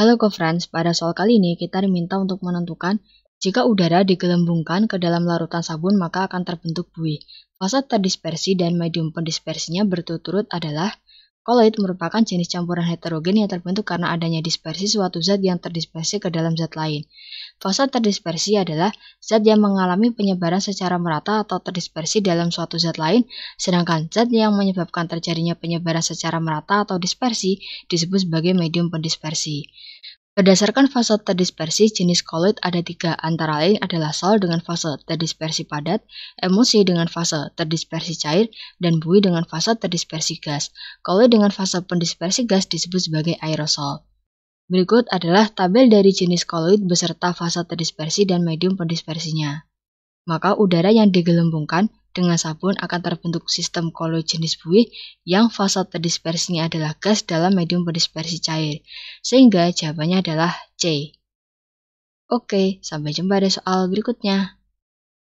Halo co-friends, pada soal kali ini kita diminta untuk menentukan jika udara digelembungkan ke dalam larutan sabun maka akan terbentuk buih. Fase terdispersi dan medium pendispersinya berturut-turut adalah Koloid merupakan jenis campuran heterogen yang terbentuk karena adanya dispersi suatu zat yang terdispersi ke dalam zat lain. Fasa terdispersi adalah zat yang mengalami penyebaran secara merata atau terdispersi dalam suatu zat lain, sedangkan zat yang menyebabkan terjadinya penyebaran secara merata atau dispersi disebut sebagai medium pendispersi. Berdasarkan fase terdispersi, jenis koloid ada tiga, antara lain adalah sol dengan fase terdispersi padat, emosi dengan fase terdispersi cair, dan bui dengan fase terdispersi gas. Koloid dengan fase pendispersi gas disebut sebagai aerosol. Berikut adalah tabel dari jenis koloid beserta fase terdispersi dan medium pendispersinya. Maka udara yang digelembungkan dengan sabun akan terbentuk sistem koloid jenis buih yang fase terdispersinya adalah gas dalam medium berdispersi cair. Sehingga jawabannya adalah C. Oke, sampai jumpa di soal berikutnya.